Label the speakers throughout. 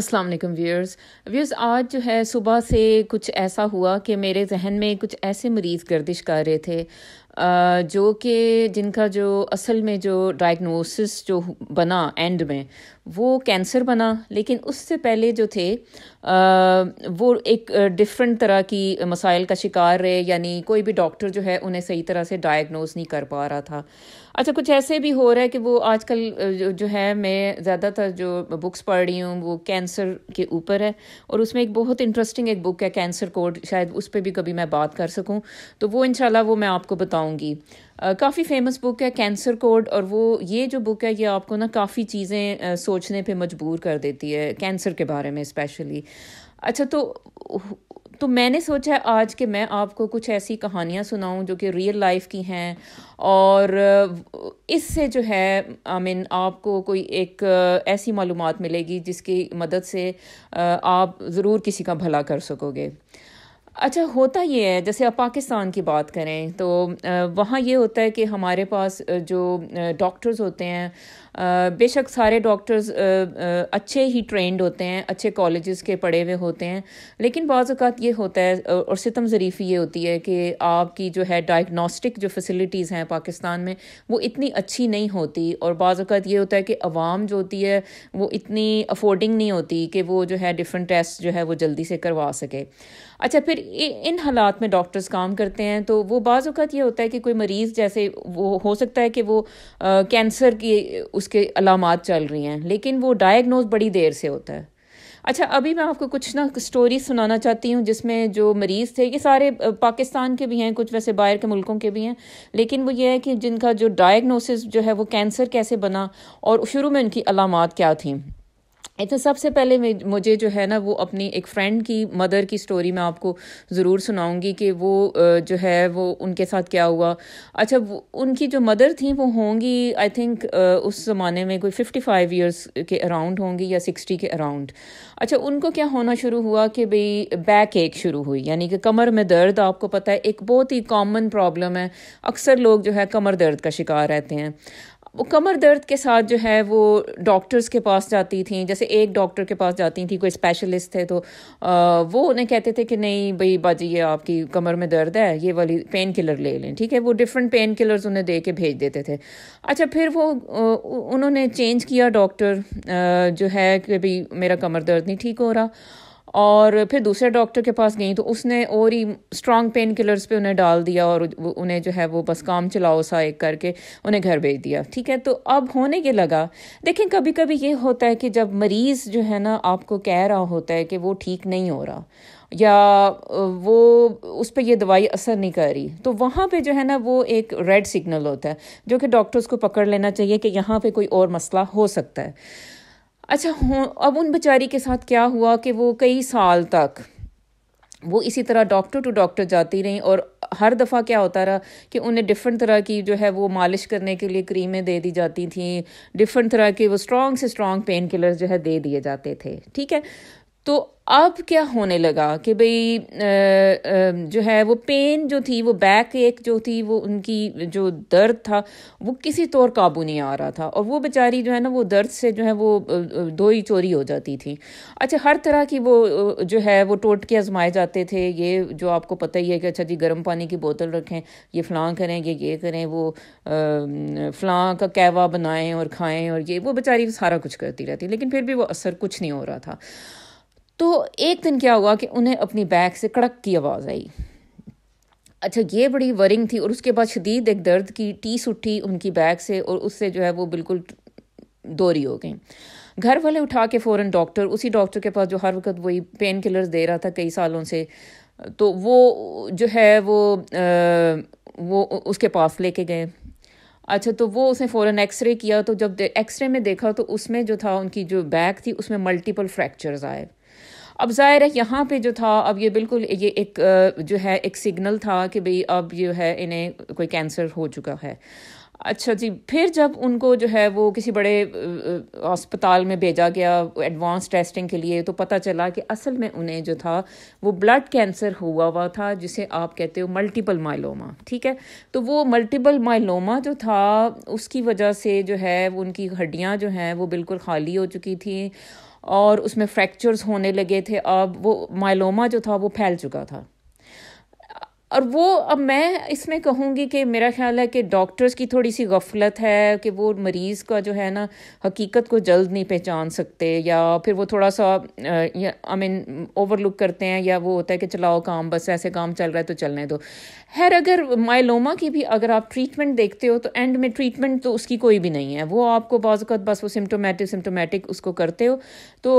Speaker 1: अस्सलाम वालेकुम viewers viewers आज जो है सुबह से कुछ ऐसा हुआ कि मेरे जहन में कुछ ऐसे मरीज़ गर्दिश कर रहे थे जो कि जिनका जो असल में जो डायग्नोसिस जो बना एंड में वो कैंसर बना लेकिन उससे पहले जो थे वो एक डिफरेंट तरह की मसाइल का शिकार रहे यानी कोई भी डॉक्टर जो है उन्हें सही तरह से डायग्नोज नहीं कर पा रहा था अच्छा कुछ ऐसे भी हो रहा है कि वो आजकल जो है मैं ज़्यादातर जो बुक्स पढ़ रही हूँ वो कैंसर के ऊपर है और उसमें एक बहुत इंटरेस्टिंग एक बुक है कैंसर कोड शायद उस पर भी कभी मैं बात कर सकूँ तो वो इन वो मैं आपको बताऊँ बताऊँगी काफ़ी फेमस बुक है कैंसर कोड और वो ये जो बुक है ये आपको ना काफ़ी चीज़ें सोचने पे मजबूर कर देती है कैंसर के बारे में स्पेशली अच्छा तो तो मैंने सोचा आज कि मैं आपको कुछ ऐसी कहानियाँ सुनाऊँ जो कि रियल लाइफ की हैं और इससे जो है आई मीन आपको कोई एक ऐसी मालूम मिलेगी जिसकी मदद से आप ज़रूर किसी का भला कर सकोगे अच्छा होता ये है जैसे आप पाकिस्तान की बात करें तो वहाँ ये होता है कि हमारे पास जो डॉक्टर्स होते हैं बेशक सारे डॉक्टर्स अच्छे ही ट्रेंड होते हैं अच्छे कॉलेजेस के पढ़े हुए होते हैं लेकिन बाज़ अवत ये होता है और सितम ज़रीफ़ी ये होती है कि आपकी जो है डायग्नोस्टिक जो फैसिलिटीज़ हैं पाकिस्तान में वो इतनी अच्छी नहीं होती और बाज़ ये होता है कि आवाम जो होती है वो इतनी अफोर्डिंग नहीं होती कि वो जो है डिफरेंट टेस्ट जो है वो जल्दी से करवा सके अच्छा फिर इन हालात में डॉक्टर्स काम करते हैं तो वो बाज़ ये होता है कि कोई मरीज़ जैसे वो हो सकता है कि वो कैंसर की उसके अलामत चल रही हैं लेकिन वो डायग्नोज बड़ी देर से होता है अच्छा अभी मैं आपको कुछ ना स्टोरी सुनाना चाहती हूँ जिसमें जो मरीज़ थे ये सारे पाकिस्तान के भी हैं कुछ वैसे बाहर के मुल्कों के भी हैं लेकिन वो ये है कि जिनका जो डायग्नोसिस जो है वो कैंसर कैसे बना और शुरू में उनकी अलामत क्या थी तो सबसे पहले मुझे जो है ना वो अपनी एक फ्रेंड की मदर की स्टोरी मैं आपको ज़रूर सुनाऊंगी कि वो जो है वो उनके साथ क्या हुआ अच्छा उनकी जो मदर थी वो होंगी आई थिंक उस ज़माने में कोई फिफ्टी फाइव ईयर्स के अराउंड होंगी या सिक्सटी के अराउंड अच्छा उनको क्या होना शुरू हुआ कि भाई बैक एक शुरू हुई यानी कि कमर में दर्द आपको पता है एक बहुत ही कॉमन प्रॉब्लम है अक्सर लोग जो है कमर दर्द का शिकार रहते हैं वो कमर दर्द के साथ जो है वो डॉक्टर्स के पास जाती थी जैसे एक डॉक्टर के पास जाती थी कोई स्पेशलिस्ट थे तो आ, वो उन्हें कहते थे कि नहीं भाई बाजी ये आपकी कमर में दर्द है ये वाली पेन किलर ले लें ठीक है वो डिफरेंट पेन किलर्स उन्हें दे के भेज देते थे अच्छा फिर वो उन्होंने चेंज किया डॉक्टर जो है कि भाई मेरा कमर दर्द नहीं ठीक हो रहा और फिर दूसरे डॉक्टर के पास गई तो उसने और ही स्ट्रॉन्ग पेन किलर्स पे उन्हें डाल दिया और उन्हें जो है वो बस काम चलाओ सा एक करके उन्हें घर भेज दिया ठीक है तो अब होने के लगा देखें कभी कभी ये होता है कि जब मरीज़ जो है ना आपको कह रहा होता है कि वो ठीक नहीं हो रहा या वो उस पर यह दवाई असर नहीं कर रही तो वहाँ पे जो है ना वो एक रेड सिग्नल होता है जो कि डॉक्टर्स को पकड़ लेना चाहिए कि यहाँ पे कोई और मसला हो सकता है अच्छा अब उन बेचारी के साथ क्या हुआ कि वो कई साल तक वो इसी तरह डॉक्टर टू डॉक्टर जाती रहीं और हर दफ़ा क्या होता रहा कि उन्हें डिफरेंट तरह की जो है वो मालिश करने के लिए क्रीमें दे दी जाती थी डिफरेंट तरह के वो स्ट्रॉन्ग से स्ट्रॉन्ग पेन किलर जो है दे दिए जाते थे ठीक है तो अब क्या होने लगा कि भाई जो है वो पेन जो थी वो बैक एक जो थी वो उनकी जो दर्द था वो किसी तौर काबू नहीं आ रहा था और वो बेचारी जो है ना वो दर्द से जो है वो दो ही चोरी हो जाती थी अच्छा हर तरह की वो जो है वो टोटके आजमाए जाते थे ये जो आपको पता ही है कि अच्छा जी गर्म पानी की बोतल रखें ये फ़लाँ करें ये ये करें वो फ़लाँ का कहवा बनाएँ और खाएँ और ये वो बेचारी सारा कुछ करती रहती लेकिन फिर भी वो असर कुछ नहीं हो रहा था तो एक दिन क्या हुआ कि उन्हें अपनी बैग से कड़क की आवाज़ आई अच्छा ये बड़ी वरिंग थी और उसके बाद शदीद एक दर्द की टीस उठी उनकी बैग से और उससे जो है वो बिल्कुल दोरी हो गई घर वाले उठा के फ़ौरन डॉक्टर उसी डॉक्टर के पास जो हर वक्त वही पेन किलर्स दे रहा था कई सालों से तो वो जो है वो आ, वो उसके पास लेके गए अच्छा तो वो उसने फ़ौरन एक्सरे किया तो जब एक्सरे में देखा तो उसमें जो था उनकी जो बैग थी उसमें मल्टीपल फ्रैक्चर्स आए अब ज़ाहिर है यहाँ पे जो था अब ये बिल्कुल ये एक जो है एक सिग्नल था कि भाई अब जो है इन्हें कोई कैंसर हो चुका है अच्छा जी फिर जब उनको जो है वो किसी बड़े अस्पताल में भेजा गया एडवांस टेस्टिंग के लिए तो पता चला कि असल में उन्हें जो था वो ब्लड कैंसर हुआ हुआ था जिसे आप कहते हो मल्टीपल माइलोमा ठीक है तो वो मल्टीपल माइलोमा जो था उसकी वजह से जो है उनकी हड्डियाँ जो हैं वो बिल्कुल खाली हो चुकी थी और उसमें फ्रैक्चर्स होने लगे थे अब वो माइलोमा जो था वो फैल चुका था और वो अब मैं इसमें कहूँगी कि मेरा ख्याल है कि डॉक्टर्स की थोड़ी सी गफलत है कि वो मरीज़ का जो है ना हकीकत को जल्द नहीं पहचान सकते या फिर वो थोड़ा सा आई मीन ओवरलुक करते हैं या वो होता है कि चलाओ काम बस ऐसे काम चल रहा है तो चलने दो खैर अगर माइलोमा की भी अगर आप ट्रीटमेंट देखते हो तो एंड में ट्रीटमेंट तो उसकी कोई भी नहीं है वो आपको बाज़त बस वो सिम्टोमेटिक सिम्टोमेटिक उसको करते हो तो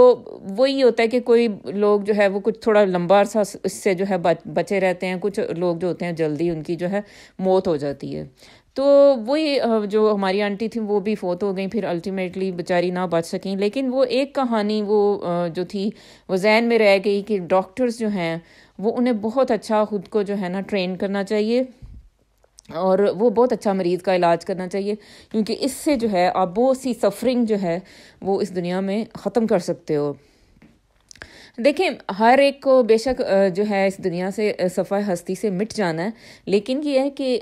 Speaker 1: वही होता है कि कोई लोग जो है वो कुछ थोड़ा लंबा सा इससे जो है बचे रहते हैं कुछ लोग जो होते हैं जल्दी उनकी जो है मौत हो जाती है तो वही जो हमारी आंटी थी वो भी फोत हो गई फिर अल्टीमेटली बेचारी ना बच सकें लेकिन वो एक कहानी वो जो थी वो जहन में रह गई कि डॉक्टर्स जो हैं वो उन्हें बहुत अच्छा खुद को जो है ना ट्रेन करना चाहिए और वो बहुत अच्छा मरीज़ का इलाज करना चाहिए क्योंकि इससे जो है आप बहुत सी सफरिंग जो है वो इस दुनिया में ख़त्म कर सकते हो देखें हर एक को बेशक जो है इस दुनिया से सफ़ा हस्ती से मिट जाना है लेकिन ये है कि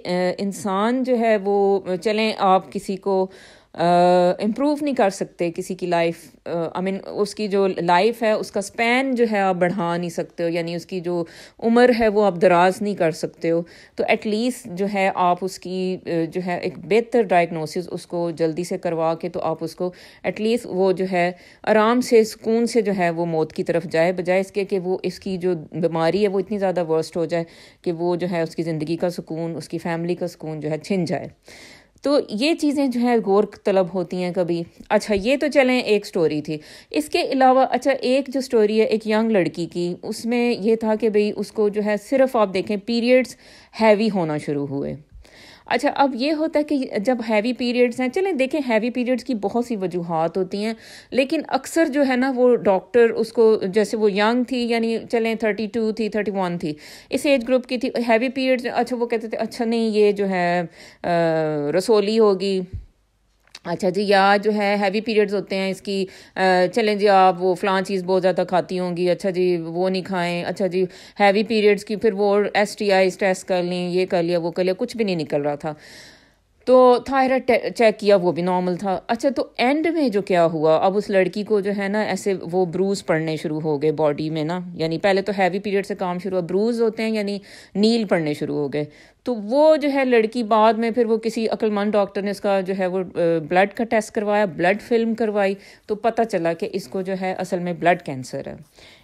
Speaker 1: इंसान जो है वो चलें आप किसी को इम्प्रूव नहीं कर सकते किसी की लाइफ आई मीन उसकी जो लाइफ है उसका स्पैन जो है आप बढ़ा नहीं सकते हो यानी उसकी जो उम्र है वो आप दराज नहीं कर सकते हो तो एटलीस्ट जो है आप उसकी जो है एक बेहतर डायग्नोसिस उसको जल्दी से करवा के तो आप उसको एटलीस्ट वो जो है आराम से सुकून से जो है वो मौत की तरफ जाए बजाय इसके कि वो इसकी जो बीमारी है वो इतनी ज़्यादा वर्स्ट हो जाए कि वो जो है उसकी ज़िंदगी का सुकून उसकी फैमिली का सुकून जो है छिन जाए तो ये चीज़ें जो है गौर तलब होती हैं कभी अच्छा ये तो चलें एक स्टोरी थी इसके अलावा अच्छा एक जो स्टोरी है एक यंग लड़की की उसमें यह था कि भाई उसको जो है सिर्फ आप देखें पीरियड्स हैवी होना शुरू हुए अच्छा अब ये होता है कि जब हैवी पीरियड्स हैं चलें देखें हैवी पीरियड्स की बहुत सी वजूहत होती हैं लेकिन अक्सर जो है ना वो डॉक्टर उसको जैसे वो यंग थी यानी चलें थर्टी टू थी थर्टी वन थी इस एज ग्रुप की थी हैवी पीरियड्स अच्छा वो कहते थे अच्छा नहीं ये जो है रसोली होगी अच्छा जी या जो है हैवी पीरियड्स होते हैं इसकी चलें जी आप वो फ़लाँ चीज़ बहुत ज़्यादा खाती होंगी अच्छा जी वो नहीं खाएं अच्छा जी हैवी पीरियड्स की फिर वो एस टी आई टेस्ट कर लें ये कर लिया वो कर लिया कुछ भी नहीं निकल रहा था तो थायराइड चेक किया वो भी नॉर्मल था अच्छा तो एंड में जो क्या हुआ अब उस लड़की को जो है ना ऐसे वो ब्रूज पड़ने शुरू हो गए बॉडी में ना यानी पहले तो हैवी पीरियड से काम शुरू हुआ ब्रूज होते हैं यानी नील पड़ने शुरू हो गए तो वो जो है लड़की बाद में फिर वो किसी अक्लमंद डॉक्टर ने इसका जो है वो ब्लड का टेस्ट करवाया ब्लड फिल्म करवाई तो पता चला कि इसको जो है असल में ब्लड कैंसर है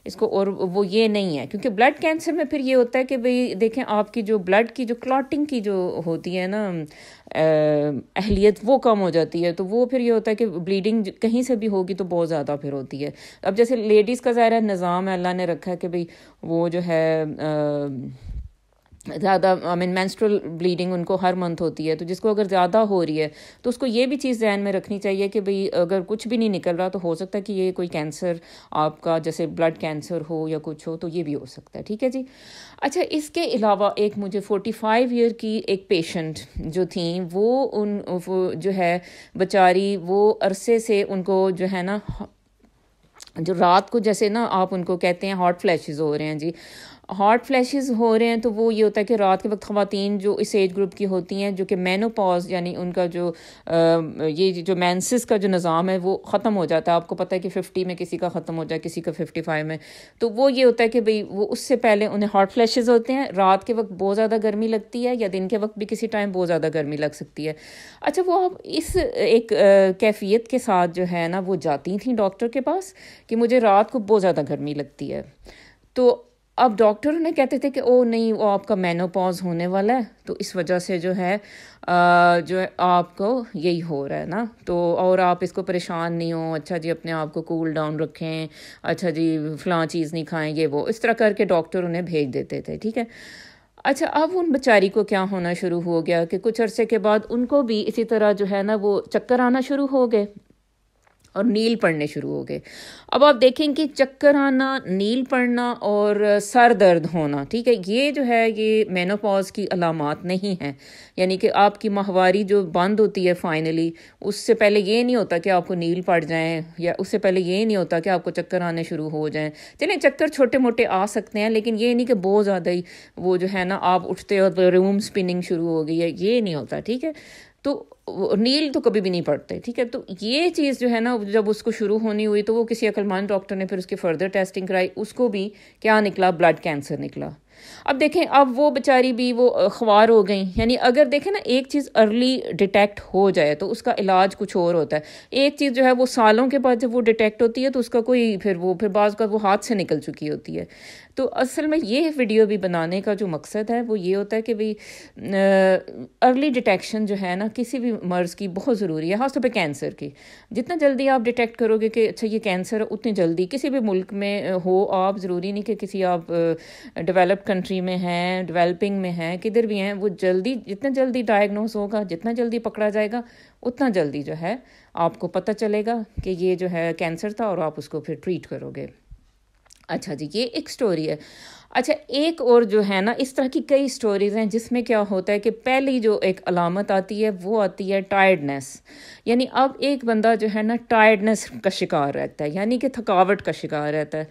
Speaker 1: इसको और वो ये नहीं है क्योंकि ब्लड कैंसर में फिर ये होता है कि भाई देखें आपकी जो ब्लड की जो क्लॉटिंग की जो होती है ना अहलियत वो कम हो जाती है तो वो फिर ये होता है कि ब्लीडिंग कहीं से भी होगी तो बहुत ज़्यादा फिर होती है अब जैसे लेडीज़ का ज़ाहिर निज़ाम है अल्लाह ने रखा है कि भाई वो जो है आ, ज़्यादा आई मीन मैंस्ट्रल ब्लीडिंग उनको हर मंथ होती है तो जिसको अगर ज़्यादा हो रही है तो उसको ये भी चीज़ जहन में रखनी चाहिए कि भाई अगर कुछ भी नहीं निकल रहा तो हो सकता है कि ये कोई कैंसर आपका जैसे ब्लड कैंसर हो या कुछ हो तो ये भी हो सकता है ठीक है जी अच्छा इसके अलावा एक मुझे फोर्टी फाइव ईयर की एक पेशेंट जो थी वो उन वो जो है बेचारी वो अरसे से उनको जो है ना जो रात को जैसे ना आप उनको कहते हैं हॉट फ्लैशेस हो रहे हैं जी हॉट फ्लैशेस हो रहे हैं तो वो ये होता है कि रात के वक्त ख़वातीन जो इस एज ग्रुप की होती हैं जो कि मैनोपॉज यानी उनका जो आ, ये जो मैंसिस का जो निज़ाम है वो ख़त्म हो जाता है आपको पता है कि फ़िफ्टी में किसी का ख़त्म हो जाए किसी का फिफ्टी फाइव में तो वो ये होता है कि भाई वो उससे पहले उन्हें हॉट फ्लैशेज़ होते हैं रात के वक्त बहुत ज़्यादा गर्मी लगती है या दिन के वक्त भी किसी टाइम बहुत ज़्यादा गर्मी लग सकती है अच्छा वो आप इस एक कैफियत के साथ जो है ना वो जाती थी डॉक्टर के पास कि मुझे रात को बहुत ज़्यादा गर्मी लगती है तो अब डॉक्टर उन्हें कहते थे कि ओ नहीं वो आपका मेनोपॉज होने वाला है तो इस वजह से जो है जो है आपको यही हो रहा है ना तो और आप इसको परेशान नहीं हो अच्छा जी अपने आप को कूल डाउन रखें अच्छा जी फलां चीज़ नहीं खाएं ये वो इस तरह करके डॉक्टर उन्हें भेज देते थे ठीक है अच्छा अब उन बेचारी को क्या होना शुरू हो गया कि कुछ अरसे के बाद उनको भी इसी तरह जो है ना वो चक्कर आना शुरू हो गए और नील पड़ने शुरू हो गए अब आप देखें कि चक्कर आना नील पड़ना और सर दर्द होना ठीक है ये जो है ये मेनोपॉज की अलामत नहीं है यानी कि आपकी माहवारी जो बंद होती है फाइनली उससे पहले ये नहीं होता कि आपको नील पड़ जाएँ या उससे पहले ये नहीं होता कि आपको चक्कर आने शुरू हो जाए चलिए चक्कर छोटे मोटे आ सकते हैं लेकिन ये नहीं कि बहुत ज़्यादा ही वो जो है ना आप उठते और रूम स्पिनिंग शुरू हो गई है ये नहीं होता ठीक है तो नील तो कभी भी नहीं पड़ते ठीक है तो ये चीज़ जो है ना जब उसको शुरू होनी हुई तो वो किसी अकलमान डॉक्टर ने फिर उसकी फ़र्दर टेस्टिंग कराई उसको भी क्या निकला ब्लड कैंसर निकला अब देखें अब वो बेचारी भी वो अखबार हो गई यानी अगर देखें ना एक चीज़ अर्ली डिटेक्ट हो जाए तो उसका इलाज कुछ और होता है एक चीज़ जो है वो सालों के बाद जब वो डिटेक्ट होती है तो उसका कोई फिर वो फिर बाज़ का वो हाथ से निकल चुकी होती है तो असल में ये वीडियो भी बनाने का जो मकसद है वो ये होता है कि भाई अर्ली डिटेक्शन जो है ना किसी भी मर्ज़ की बहुत ज़रूरी है खासतौर पर कैंसर की जितना जल्दी आप डिटेक्ट करोगे कि अच्छा ये कैंसर है उतनी जल्दी किसी भी मुल्क में हो आप ज़रूरी नहीं कि किसी आप डेवलप कंट्री में हैं डेवलपिंग में हैं किधर भी हैं वो जल्दी जितना जल्दी डायग्नोस होगा जितना जल्दी पकड़ा जाएगा उतना जल्दी जो है आपको पता चलेगा कि ये जो है कैंसर था और आप उसको फिर ट्रीट करोगे अच्छा जी ये एक स्टोरी है अच्छा एक और जो है ना इस तरह की कई स्टोरीज हैं जिसमें क्या होता है कि पहली जो एक अलामत आती है वो आती है टायर्डनेस यानी अब एक बंदा जो है ना टायर्डनेस का शिकार रहता है यानी कि थकावट का शिकार रहता है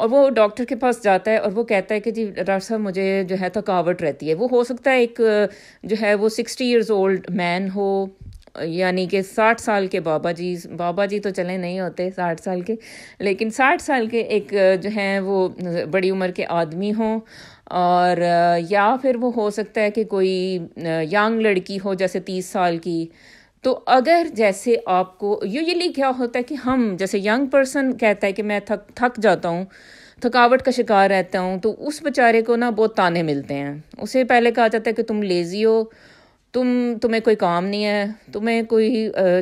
Speaker 1: और वो डॉक्टर के पास जाता है और वो कहता है कि जी डॉक्टर साहब मुझे जो है थकावट रहती है वो हो सकता है एक जो है वो सिक्सटी ईयर्स ओल्ड मैन हो यानी कि साठ साल के बाबा जी बाबा जी तो चले नहीं होते साठ साल के लेकिन साठ साल के एक जो हैं वो बड़ी उम्र के आदमी हों और या फिर वो हो सकता है कि कोई यंग लड़की हो जैसे तीस साल की तो अगर जैसे आपको यूजली क्या होता है कि हम जैसे यंग पर्सन कहता है कि मैं थक थक जाता हूँ थकावट का शिकार रहता हूँ तो उस बेचारे को ना बहुत ताने मिलते हैं उसे पहले कहा जाता है कि तुम लेज़ी हो तुम तुम्हें कोई काम नहीं है तुम्हें कोई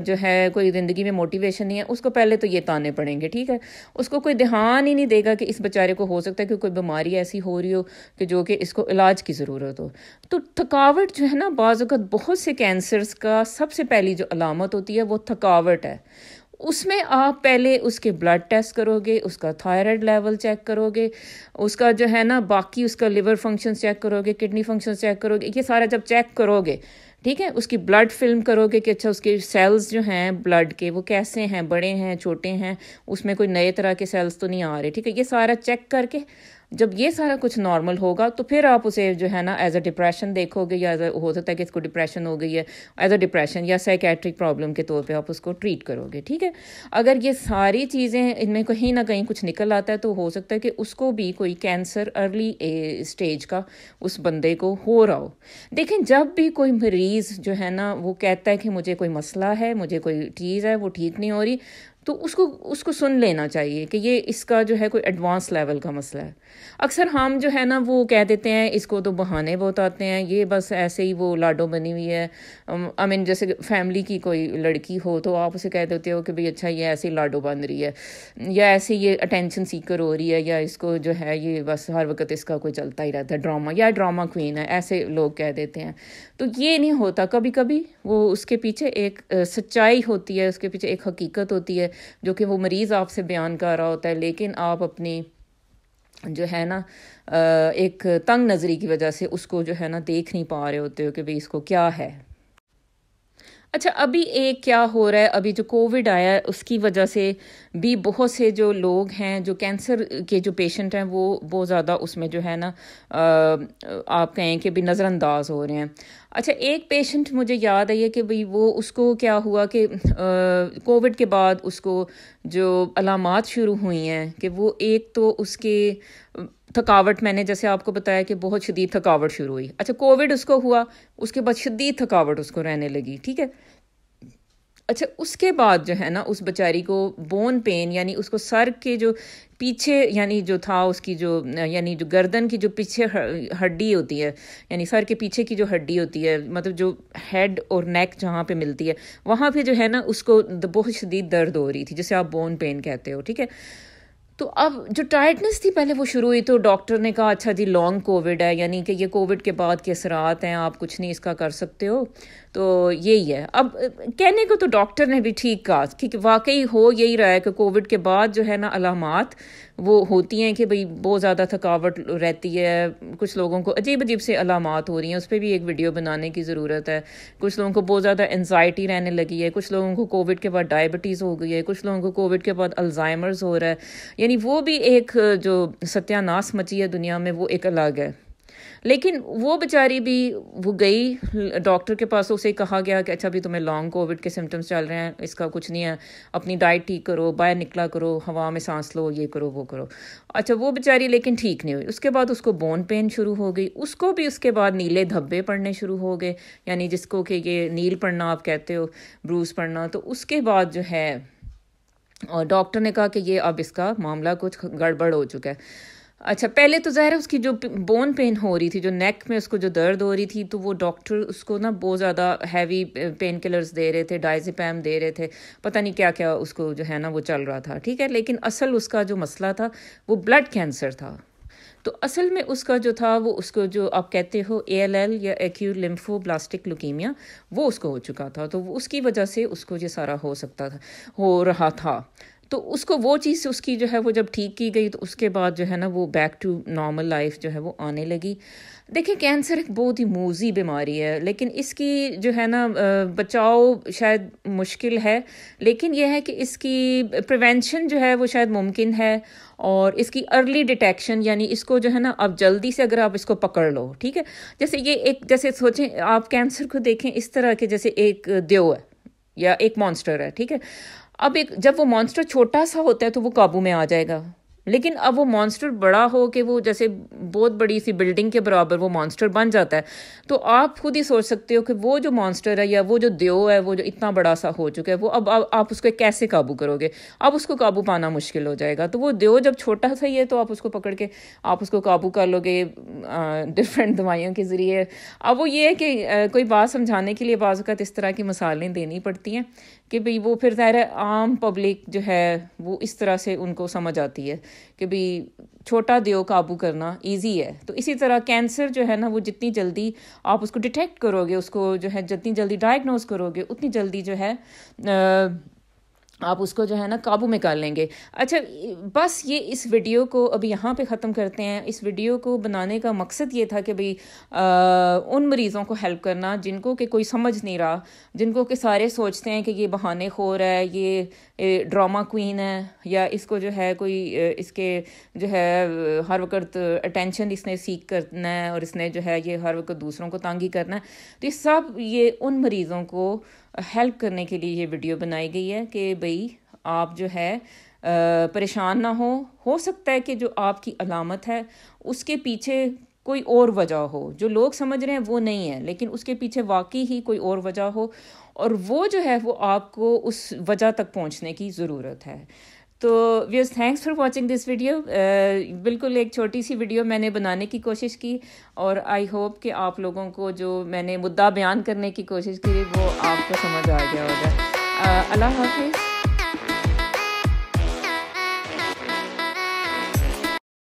Speaker 1: जो है कोई ज़िंदगी में मोटिवेशन नहीं है उसको पहले तो ये ताने पड़ेंगे ठीक है उसको कोई ध्यान ही नहीं देगा कि इस बेचारे को हो सकता है कि कोई बीमारी ऐसी हो रही हो कि जो कि इसको इलाज की ज़रूरत हो तो थकावट जो है ना बाज़त बहुत से कैंसर्स का सबसे पहली जो अलामत होती है वो थकावट है उसमें आप पहले उसके ब्लड टेस्ट करोगे उसका थायराइड लेवल चेक करोगे उसका जो है ना बाकी उसका लिवर फंक्शन चेक करोगे किडनी फंक्शन चेक करोगे ये सारा जब चेक करोगे ठीक है उसकी ब्लड फिल्म करोगे कि अच्छा उसके सेल्स जो हैं ब्लड के वो कैसे हैं बड़े हैं छोटे हैं उसमें कोई नए तरह के सेल्स तो नहीं आ रहे ठीक है ये सारा चेक करके जब ये सारा कुछ नॉर्मल होगा तो फिर आप उसे जो है ना एज अ डिप्रेशन देखोगे या एज हो सकता है कि इसको डिप्रेशन हो गई है एज अ डिप्रेशन या साइकेट्रिक प्रॉब्लम के तौर पे आप उसको ट्रीट करोगे ठीक है अगर ये सारी चीज़ें इनमें कहीं ना कहीं कुछ निकल आता है तो हो सकता है कि उसको भी कोई कैंसर अर्ली स्टेज का उस बंदे को हो रहा हो देखें जब भी कोई मरीज़ जो है ना वो कहता है कि मुझे कोई मसला है मुझे कोई चीज़ है वो ठीक नहीं हो रही तो उसको उसको सुन लेना चाहिए कि ये इसका जो है कोई एडवांस लेवल का मसला है अक्सर हम जो है ना वो कह देते हैं इसको तो बहाने बहुत आते हैं ये बस ऐसे ही वो लाडो बनी हुई है आई मीन जैसे फैमिली की कोई लड़की हो तो आप उसे कह देते हो कि भाई अच्छा ये ऐसे ही लाडो बन रही है या ऐसे ये अटेंशन सीकर हो रही है या इसको जो है ये बस हर वक्त इसका कोई चलता ही रहता है ड्रामा या ड्रामा क्वीन है ऐसे लोग कह देते हैं तो ये नहीं होता कभी कभी वो उसके पीछे एक सच्चाई होती है उसके पीछे एक हकीकत होती है जो कि वो मरीज़ आपसे बयान कर रहा होता है लेकिन आप अपनी जो है ना एक तंग नज़री की वजह से उसको जो है ना देख नहीं पा रहे होते हो कि भाई इसको क्या है अच्छा अभी एक क्या हो रहा है अभी जो कोविड आया है उसकी वजह से भी बहुत से जो लोग हैं जो कैंसर के जो पेशेंट हैं वो बहुत ज़्यादा उसमें जो है ना आप कहें कि भी नज़रअंदाज हो रहे हैं अच्छा एक पेशेंट मुझे याद है कि भाई वो उसको क्या हुआ कि कोविड के बाद उसको जो अलामत शुरू हुई हैं कि वो एक तो उसके थकावट मैंने जैसे आपको बताया कि बहुत शदीद थकावट शुरू हुई अच्छा कोविड उसको हुआ उसके बाद शदीद थकावट उसको रहने लगी ठीक है अच्छा उसके बाद जो है ना उस बेचारी को बोन पेन यानी उसको सर के जो पीछे यानी जो था उसकी जो यानी जो गर्दन की जो पीछे हड्डी होती है यानी सर के पीछे की जो हड्डी होती है मतलब जो हेड और नेक जहाँ पे मिलती है वहाँ पे जो है ना उसको बहुत शदीद दर्द हो रही थी जिसे आप बोन पेन कहते हो ठीक है तो अब जो टायर्डनेस थी पहले वो शुरू हुई तो डॉक्टर ने कहा अच्छा जी लॉन्ग कोविड है यानी कि ये कोविड के बाद के असरात हैं आप कुछ नहीं इसका कर सकते हो तो यही है अब कहने को तो डॉक्टर ने भी ठीक कहा कि वाकई हो यही रहा है कि कोविड के बाद जो है ना अलामत वो होती हैं कि भाई बहुत ज़्यादा थकावट रहती है कुछ लोगों को अजीब अजीब से अलामत हो रही हैं उस पर भी एक वीडियो बनाने की ज़रूरत है कुछ लोगों को बहुत ज़्यादा एनजाइटी रहने लगी है कुछ लोगों को कोविड के बाद डायबिटीज़ हो गई है कुछ लोगों को कोविड के बाद अल्जाइमर्स हो रहा है यानी वो भी एक जो सत्यानाश मची है दुनिया में वो एक अलग है लेकिन वो बेचारी भी वो गई डॉक्टर के पास उसे कहा गया कि अच्छा भी तुम्हें लॉन्ग कोविड के सिम्टम्स चल रहे हैं इसका कुछ नहीं है अपनी डाइट ठीक करो बाहर निकला करो हवा में सांस लो ये करो वो करो अच्छा वो बेचारी लेकिन ठीक नहीं हुई उसके बाद उसको बोन पेन शुरू हो गई उसको भी उसके बाद नीले धब्बे पड़ने शुरू हो गए यानी जिसको कि ये नील पड़ना आप कहते हो ब्रूस पड़ना तो उसके बाद जो है और डॉक्टर ने कहा कि ये अब इसका मामला कुछ गड़बड़ हो चुका है अच्छा पहले तो ज़ाहिर है उसकी जो बोन पेन हो रही थी जो नेक में उसको जो दर्द हो रही थी तो वो डॉक्टर उसको ना बहुत ज़्यादा हैवी पेन किलर्स दे रहे थे डाइजिपैम दे रहे थे पता नहीं क्या क्या उसको जो है ना वो चल रहा था ठीक है लेकिन असल उसका जो मसला था वो ब्लड कैंसर था तो असल में उसका जो था वो उसको जो आप कहते हो ए एल एल या एक्यू ब्लास्टिक लुकीमिया वो उसको हो चुका था तो उसकी वजह से उसको ये सारा हो सकता था हो रहा था तो उसको वो चीज़ उसकी जो है वो जब ठीक की गई तो उसके बाद जो है ना वो बैक टू नॉर्मल लाइफ जो है वो आने लगी देखिए कैंसर एक बहुत ही मोजी बीमारी है लेकिन इसकी जो है ना बचाव शायद मुश्किल है लेकिन यह है कि इसकी प्रिवेंशन जो है वो शायद मुमकिन है और इसकी अर्ली डिटेक्शन यानी इसको जो है ना आप जल्दी से अगर आप इसको पकड़ लो ठीक है जैसे ये एक जैसे सोचें आप कैंसर को देखें इस तरह के जैसे एक देव है या एक मॉन्स्टर है ठीक है अब एक जब वो मॉन्स्टर छोटा सा होता है तो वो काबू में आ जाएगा लेकिन अब वो मॉन्स्टर बड़ा हो कि वो जैसे बहुत बड़ी सी बिल्डिंग के बराबर वो मॉन्स्टर बन जाता है तो आप खुद ही सोच सकते हो कि वो जो मॉन्स्टर है या वो जो देव है वो जो इतना बड़ा सा हो चुका है वो अब आप उसको कैसे काबू करोगे अब उसको काबू पाना मुश्किल हो जाएगा तो वो देव जब छोटा सा ही है तो आप उसको पकड़ के आप उसको काबू कर लोगे डिफरेंट दवाइयों के ज़रिए अब वो ये है कि कोई बात समझाने के लिए बाज़त इस तरह की मसालें देनी पड़ती हैं कि भाई वो फिर ज़ाहिर आम पब्लिक जो है वो इस तरह से उनको समझ आती है कि भाई छोटा दियो काबू करना इजी है तो इसी तरह कैंसर जो है ना वो जितनी जल्दी आप उसको डिटेक्ट करोगे उसको जो है जितनी जल्दी डायग्नोज करोगे उतनी जल्दी जो है आ, आप उसको जो है ना काबू में कर लेंगे अच्छा बस ये इस वीडियो को अभी यहाँ पे ख़त्म करते हैं इस वीडियो को बनाने का मकसद ये था कि भाई उन मरीज़ों को हेल्प करना जिनको कि कोई समझ नहीं रहा जिनको कि सारे सोचते हैं कि ये बहाने खोर है ये ड्रामा क्वीन है या इसको जो है कोई इसके जो है हर वक्त अटेंशन इसने सीख करना है और इसने जो है ये हर वक्त दूसरों को तंगी करना है तो ये सब ये उन मरीज़ों को हेल्प करने के लिए ये वीडियो बनाई गई है कि भाई आप जो है परेशान ना हो हो सकता है कि जो आपकी अलामत है उसके पीछे कोई और वजह हो जो लोग समझ रहे हैं वो नहीं है लेकिन उसके पीछे वाकई ही कोई और वजह हो और वो जो है वो आपको उस वजह तक पहुंचने की ज़रूरत है तो views thanks for watching this video बिल्कुल एक छोटी सी वीडियो मैंने बनाने की कोशिश की और आई होप कि आप लोगों को जो मैंने मुद्दा बयान करने की कोशिश की वो आपको समझ आ गया होगा uh, अल्लाह हाफिज़